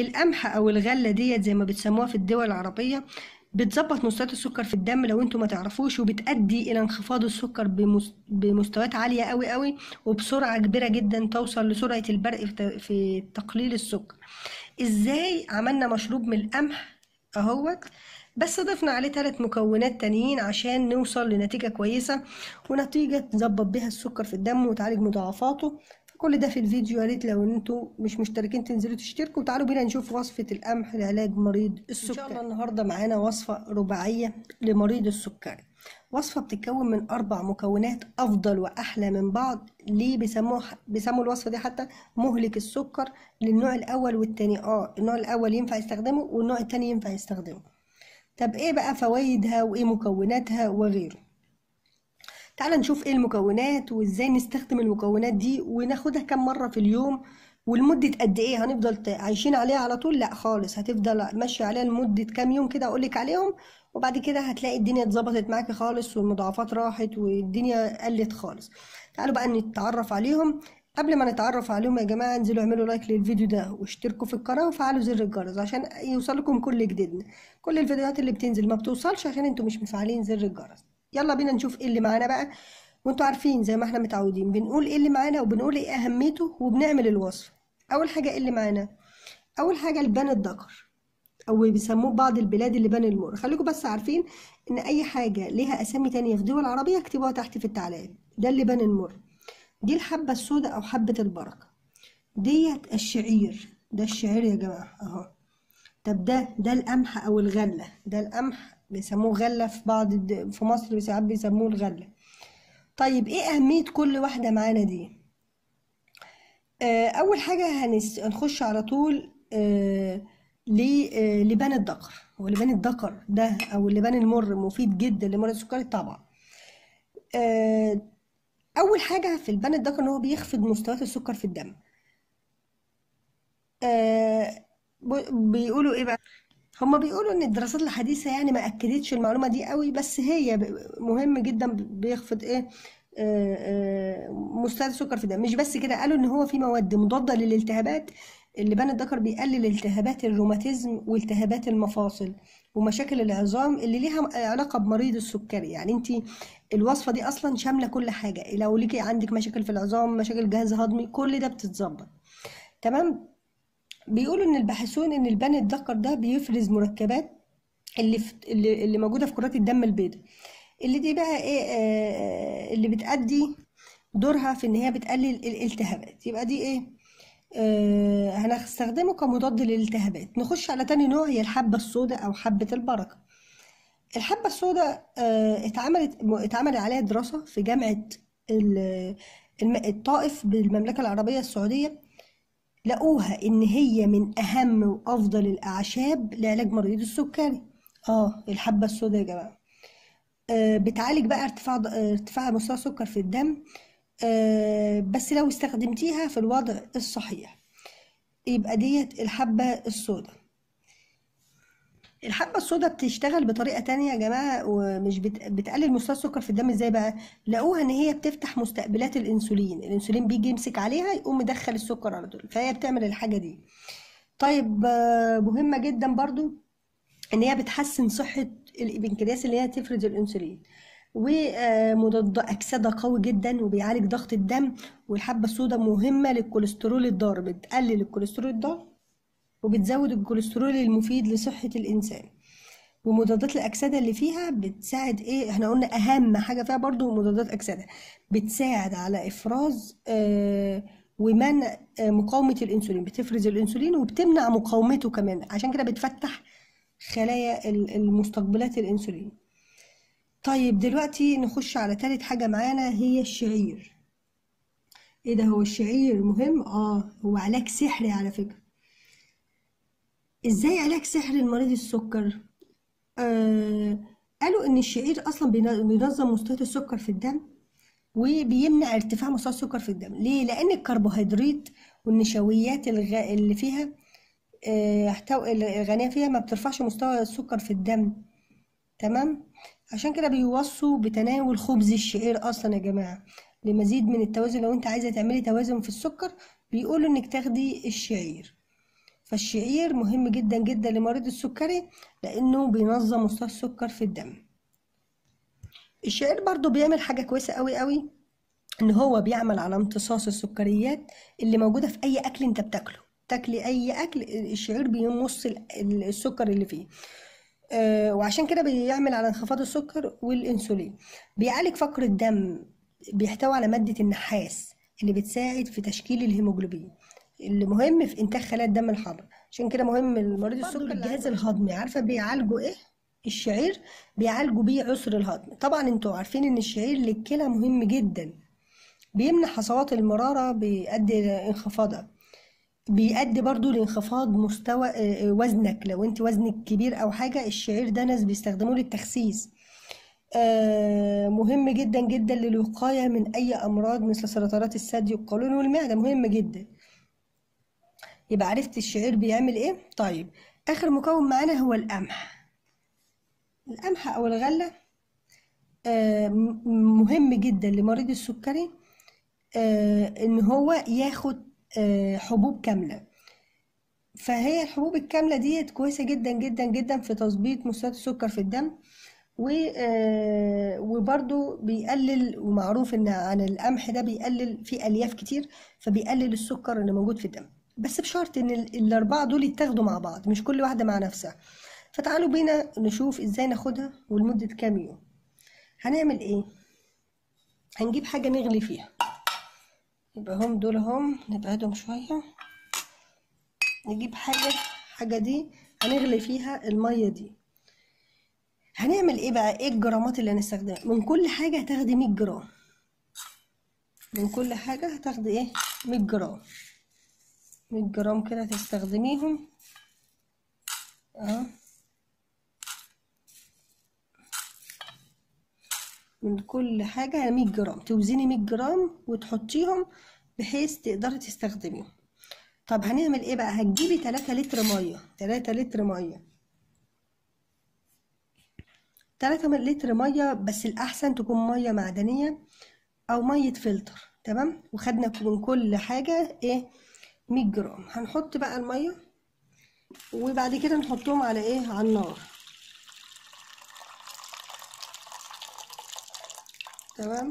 القمح او الغله ديت زي ما بتسموها في الدول العربيه بتظبط مستويات السكر في الدم لو انتم ما تعرفوش وبتؤدي الى انخفاض السكر بمستويات عاليه قوي قوي وبسرعه كبيره جدا توصل لسرعه البرق في تقليل السكر ازاي عملنا مشروب من القمح اهوت بس ضفنا عليه ثلاث مكونات تانيين عشان نوصل لنتيجه كويسه ونتيجه تظبط بيها السكر في الدم وتعالج مضاعفاته كل ده في الفيديو يا ريت لو انتم مش مشتركين تنزلوا تشتركوا وتعالوا بينا نشوف وصفه القمح لعلاج مريض السكري ان شاء الله النهارده معانا وصفه رباعيه لمريض السكري وصفه بتتكون من اربع مكونات افضل واحلى من بعض ليه بيسموها بيسموا الوصفه دي حتى مهلك السكر للنوع الاول والتاني اه النوع الاول ينفع يستخدمه والنوع التاني ينفع يستخدمه طب ايه بقى فوائدها وايه مكوناتها وغيره تعال نشوف ايه المكونات وازاي نستخدم المكونات دي وناخدها كم مرة في اليوم ولمدة قد ايه هنفضل عايشين عليها على طول لا خالص هتفضل ماشية عليها لمدة كام يوم كده اقولك عليهم وبعد كده هتلاقي الدنيا اتظبطت معاك خالص والمضاعفات راحت والدنيا قلت خالص تعالوا بقى نتعرف عليهم قبل ما نتعرف عليهم يا جماعة انزلوا اعملوا لايك للفيديو ده واشتركوا في القناة وفعلوا زر الجرس عشان يوصلكم كل جديدنا كل الفيديوهات اللي بتنزل ما بتوصلش عشان انتوا مش مفعلين زر الجرس يلا بينا نشوف ايه اللي معانا بقى وانتوا عارفين زي ما احنا متعودين بنقول ايه اللي معانا وبنقول ايه اهميته وبنعمل الوصف اول حاجه ايه اللي معانا اول حاجه البان الدكر او بيسموه بعض البلاد اللبان المر خليكم بس عارفين ان اي حاجه ليها اسامي تانية في دول عربيه اكتبوها تحت في التعليقات ده اللبان المر دي الحبه السوداء او حبه البركه ديت الشعير ده الشعير يا جماعه اهو طب ده ده القمح او الغله ده القمح بيسموه غله في بعض الد... في مصر ساعات بيسموه الغله طيب ايه اهميه كل واحده معانا دي آه، اول حاجه هنخش على طول آه، آه، لبان الدقر هو لبان الدقر ده او اللبان المر مفيد جدا لمرض السكري طبعا اول حاجه في لبان الدقر ان هو بيخفض مستويات السكر في الدم بيقولوا ايه بقى هما بيقولوا ان الدراسات الحديثه يعني ما اكدتش المعلومه دي قوي بس هي مهم جدا بيخفض ايه آه، آه، مستوى السكر في الدم مش بس كده قالوا ان هو في مواد مضاده للالتهابات اللبان الذكر بيقلل التهابات الروماتيزم والتهابات المفاصل ومشاكل العظام اللي ليها علاقه بمريض السكري يعني انت الوصفه دي اصلا شامله كل حاجه لو ليكي عندك مشاكل في العظام مشاكل جهاز هضمي كل ده بتتظبط تمام بيقولوا ان الباحثون ان البني الدكر ده بيفرز مركبات اللي في اللي موجوده في كرات الدم البيضاء اللي دي بقى ايه آه, آه، اللي بتأدي دورها في ان هي بتقلل الالتهابات يبقى دي ايه آه هنستخدمه كمضاد للالتهابات نخش على تاني نوع هي الحبه السوداء او حبه البركه الحبه السوداء آه، اتعملت اتعمل عليها دراسه في جامعه الطائف بالمملكه العربيه السعوديه لقوها إن هي من أهم وأفضل الأعشاب لعلاج مريض السكري اه الحبة السوداء يا جماعة آه، بتعالج بقى ارتفاع ارتفاع مستوى السكر في الدم آه، بس لو استخدمتيها في الوضع الصحيح يبقى ديت الحبة السوداء الحبة السوداء بتشتغل بطريقة تانية يا جماعة ومش بت... بتقلل مستوى السكر في الدم ازاي بقى؟ لقوها ان هي بتفتح مستقبلات الانسولين، الانسولين بيجي يمسك عليها يقوم مدخل السكر على طول، فهي بتعمل الحاجة دي. طيب مهمة جدا برضو ان هي بتحسن صحة البنكرياس اللي هي تفرز الانسولين. ومضاد أكسدة قوي جدا وبيعالج ضغط الدم والحبة السوداء مهمة للكوليسترول الضار بتقلل الكوليسترول الضار وبتزود الكوليسترول المفيد لصحة الإنسان ومضادات الأكسدة اللي فيها بتساعد إيه إحنا قلنا أهم حاجة فيها برضو مضادات أكسدة بتساعد على إفراز آه، ومنع آه، مقاومة الأنسولين بتفرز الأنسولين وبتمنع مقاومته كمان عشان كده بتفتح خلايا المستقبلات الأنسولين طيب دلوقتي نخش على تالت حاجة معانا هي الشعير ايه ده هو الشعير مهم اه هو علاج سحري على فكرة ازاي علاج سحر المريض السكر آه قالوا ان الشعير اصلا بينظم مستويات السكر في الدم وبيمنع ارتفاع مستوى السكر في الدم ليه لان الكربوهيدرات والنشويات اللي فيها آه الغنيه فيها ما بترفعش مستوى السكر في الدم تمام عشان كده بيوصوا بتناول خبز الشعير اصلا يا جماعه لمزيد من التوازن لو انت عايزه تعملي توازن في السكر بيقولوا انك تاخدي الشعير فالشعير مهم جدا جدا لمريض السكري لأنه بينظم مستوى السكر في الدم الشعير برضو بيعمل حاجة كويسة قوي قوي إن هو بيعمل على امتصاص السكريات اللي موجودة في أي أكل أنت بتاكله تاكلي أي أكل الشعير بيمص السكر اللي فيه آه، وعشان كده بيعمل على انخفاض السكر والانسولين بيعالج فقر الدم بيحتوي على مادة النحاس اللي بتساعد في تشكيل الهيموجلوبين اللي مهم في انتاج خلايا الدم الحمراء عشان كده مهم المريض السكري الجهاز الهضمي عارفه بيعالجوا ايه الشعير بيعالجوا بيه عسر الهضم طبعا انتوا عارفين ان الشعير للكلى مهم جدا بيمنع حصوات المرارة بيؤدي لانخفاضها بيؤدي برضو لانخفاض مستوى آه، آه، وزنك لو انت وزنك كبير او حاجة الشعير ده ناس بيستخدموه للتخسيس آه، مهم جدا جدا للوقاية من اي امراض مثل سرطانات الثدي والقولون والمعدة مهم جدا يبقى عرفت الشعير بيعمل ايه طيب اخر مكون معانا هو القمح القمح او الغله آه، مهم جدا لمريض السكري آه، ان هو ياخد آه، حبوب كامله فهي الحبوب الكامله ديت كويسه جدا جدا جدا في تظبيط مستويات السكر في الدم و وبرده بيقلل ومعروف ان عن القمح ده بيقلل فيه الياف كتير فبيقلل السكر اللي موجود في الدم بس بشرط ان الاربعه دول يتاخدوا مع بعض مش كل واحده مع نفسها فتعالوا بينا نشوف ازاي ناخدها ولمده كام يوم هنعمل ايه هنجيب حاجه نغلي فيها يبقى هم دول هم نبعدهم شويه نجيب حاجه حاجه دي هنغلي فيها الميه دي هنعمل ايه بقى ايه الجرامات اللي هنستخدمها من كل حاجه هتاخدي 100 جرام من كل حاجه هتاخدي ايه 100 جرام 100 جرام كده تستخدميهم اه من كل حاجة 100 يعني جرام توزني 100 جرام وتحطيهم بحيث تقدري تستخدميهم طب هنعمل ايه بقى هتجيبي 3 لتر ميه 3 لتر ميه 3 لتر ميه بس الاحسن تكون ميه معدنيه او ميه فلتر تمام وخدنا من كل حاجه ايه 100 جرام هنحط بقى الميه وبعد كده نحطهم على ايه على النار تمام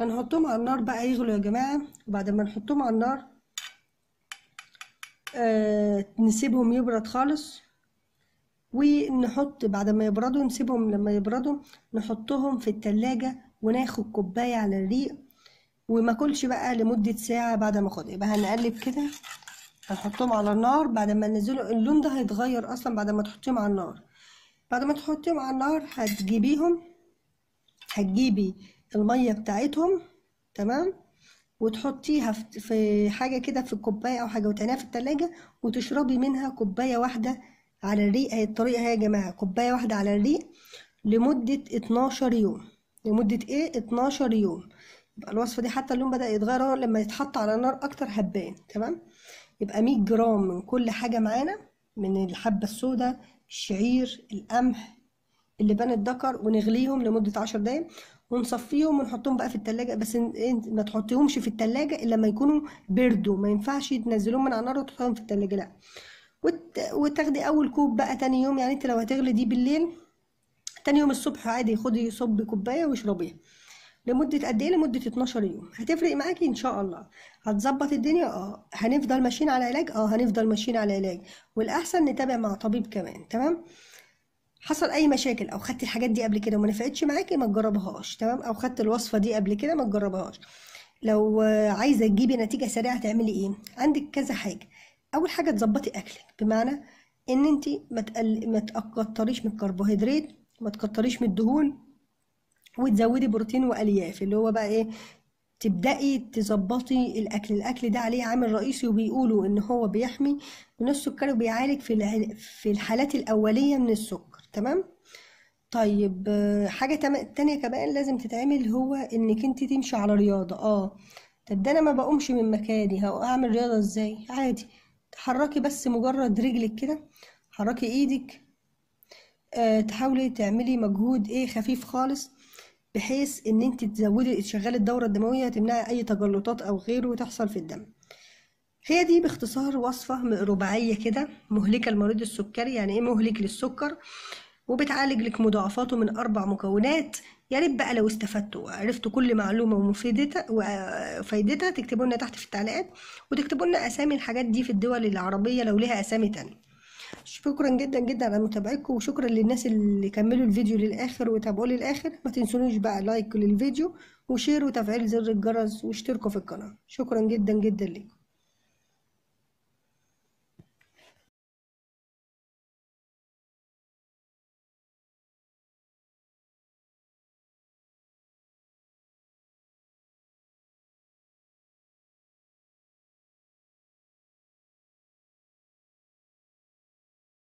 هنحطهم على النار بقى يغلوا يا جماعه وبعد ما نحطهم على النار آه نسيبهم يبرد خالص ونحط بعد ما يبردوا نسيبهم لما يبردوا نحطهم في التلاجة وناخد كوباية على الريق وما كلش بقى لمده ساعه بعد ما اخد يبقى هنقلب كده هنحطهم على النار بعد ما ننزله اللون ده هيتغير اصلا بعد ما تحطيهم على النار بعد ما تحطيهم على النار هتجيبيهم هتجيبي الميه بتاعتهم تمام وتحطيها في حاجه كده في الكوبايه او حاجه وتعينيها في التلاجة وتشربي منها كوبايه واحده على الريق هي الطريقه اهي يا جماعه كوبايه واحده على الريق لمده 12 يوم لمده ايه 12 يوم يبقى الوصفة دي حتى اللون بدأ يتغير لما يتحط على نار أكتر هتبان تمام يبقى 100 جرام من كل حاجة معانا من الحبة السوداء الشعير القمح اللبان الدكر ونغليهم لمدة 10 دقايق ونصفيهم ونحطهم بقى في التلاجة بس ما تحطيهمش في التلاجة إلا لما يكونوا بردوا ما ينفعش تنزلوهم من على النار وتحطهم في التلاجة لأ وتاخدي أول كوب بقى تاني يوم يعني أنت لو هتغلي دي بالليل تاني يوم الصبح عادي خدي صب كوباية واشربيها لمدة قد ايه لمدة 12 يوم هتفرق معاكي ان شاء الله هتظبط الدنيا اه هنفضل ماشيين على علاج اه هنفضل ماشيين على علاج والاحسن نتابع مع طبيب كمان تمام حصل اي مشاكل او خدتي الحاجات دي قبل كده وما نفعتش معاكي ما تجربهاش تمام او خدت الوصفة دي قبل كده ما تجربهاش لو عايزة تجيبي نتيجة سريعة تعملي ايه عندك كذا حاجة اول حاجة تظبطي اكلك بمعنى ان انت ما ما تكتريش من الكربوهيدرات ما تكتريش من الدهون وتزودي بروتين والياف اللي هو بقى ايه تبدأي تظبطي الأكل الأكل ده عليه عامل رئيسي وبيقولوا إن هو بيحمي من السكر وبيعالج في في الحالات الأولية من السكر تمام طيب حاجة تانية كمان لازم تتعمل هو إنك أنت تمشي على رياضة اه طب ده أنا ما بقومش من مكاني هعمل رياضة إزاي عادي تحركي بس مجرد رجلك كده حركي إيدك أه تحاولي تعملي مجهود إيه خفيف خالص بحيث ان انت تزودي تشغلي الدوره الدمويه تمنعي اي تجلطات او غيره تحصل في الدم هي دي باختصار وصفه رباعيه كده مهلكه لمريض السكري يعني ايه مهلك للسكر وبتعالج لك مضاعفاته من اربع مكونات يا ريت بقى لو استفدتوا وعرفتوا كل معلومه ومفيدتها وفايدتها تكتبوا لنا تحت في التعليقات وتكتبوا لنا اسامي الحاجات دي في الدول العربيه لو ليها اسامي تانية شكرا جدا جدا على متابعتكم وشكرا للناس اللي كملوا الفيديو للاخر وتابعوه للاخر ما تنسونيش بقى لايك للفيديو وشير وتفعيل زر الجرس واشتركوا في القناه شكرا جدا جدا ليكم